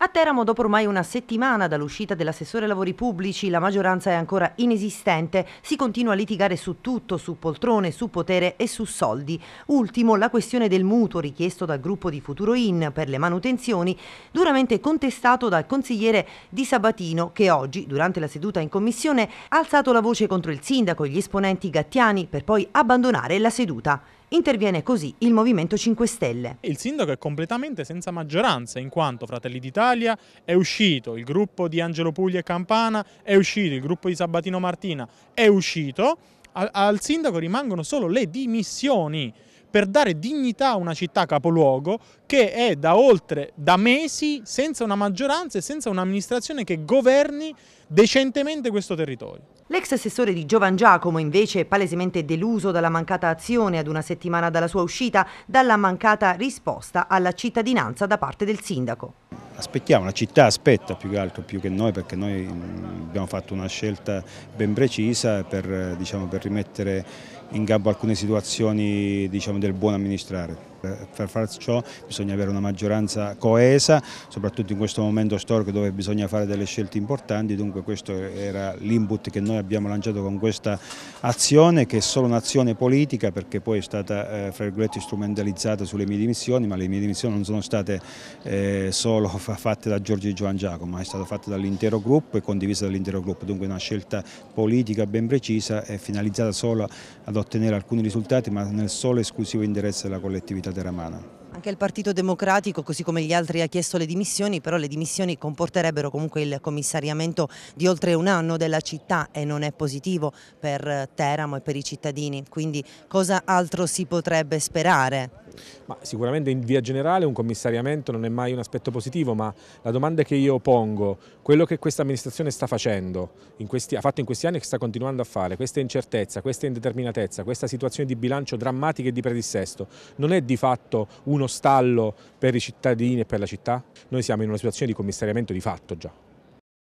A Teramo, dopo ormai una settimana dall'uscita dell'assessore lavori pubblici, la maggioranza è ancora inesistente, si continua a litigare su tutto, su poltrone, su potere e su soldi. Ultimo, la questione del mutuo richiesto dal gruppo di Futuro In per le manutenzioni, duramente contestato dal consigliere Di Sabatino, che oggi, durante la seduta in commissione, ha alzato la voce contro il sindaco e gli esponenti gattiani per poi abbandonare la seduta. Interviene così il Movimento 5 Stelle. Il sindaco è completamente senza maggioranza in quanto Fratelli d'Italia è uscito, il gruppo di Angelo Puglia e Campana è uscito, il gruppo di Sabatino Martina è uscito, al sindaco rimangono solo le dimissioni per dare dignità a una città capoluogo che è da oltre, da mesi, senza una maggioranza e senza un'amministrazione che governi decentemente questo territorio. L'ex assessore di Giovan Giacomo invece è palesemente deluso dalla mancata azione ad una settimana dalla sua uscita, dalla mancata risposta alla cittadinanza da parte del sindaco aspettiamo, la città aspetta più che altro, più che noi, perché noi mm, abbiamo fatto una scelta ben precisa per, diciamo, per rimettere in gambo alcune situazioni diciamo, del buon amministrare. Per far ciò bisogna avere una maggioranza coesa, soprattutto in questo momento storico dove bisogna fare delle scelte importanti, dunque questo era l'input che noi abbiamo lanciato con questa azione che è solo un'azione politica perché poi è stata eh, strumentalizzata sulle mie dimissioni, ma le mie dimissioni non sono state eh, solo fatte da Giorgio Giovan Giacomo, ma è stata fatta dall'intero gruppo e condivisa dall'intero gruppo, dunque una scelta politica ben precisa e finalizzata solo ad ottenere alcuni risultati, ma nel solo esclusivo interesse della collettività teramana. Anche il Partito Democratico, così come gli altri, ha chiesto le dimissioni, però le dimissioni comporterebbero comunque il commissariamento di oltre un anno della città e non è positivo per Teramo e per i cittadini. Quindi cosa altro si potrebbe sperare? Ma sicuramente in via generale un commissariamento non è mai un aspetto positivo, ma la domanda che io pongo, quello che questa amministrazione sta facendo, questi, ha fatto in questi anni e che sta continuando a fare, questa incertezza, questa indeterminatezza, questa situazione di bilancio drammatica e di predissesto, non è di fatto uno stallo per i cittadini e per la città? Noi siamo in una situazione di commissariamento di fatto già.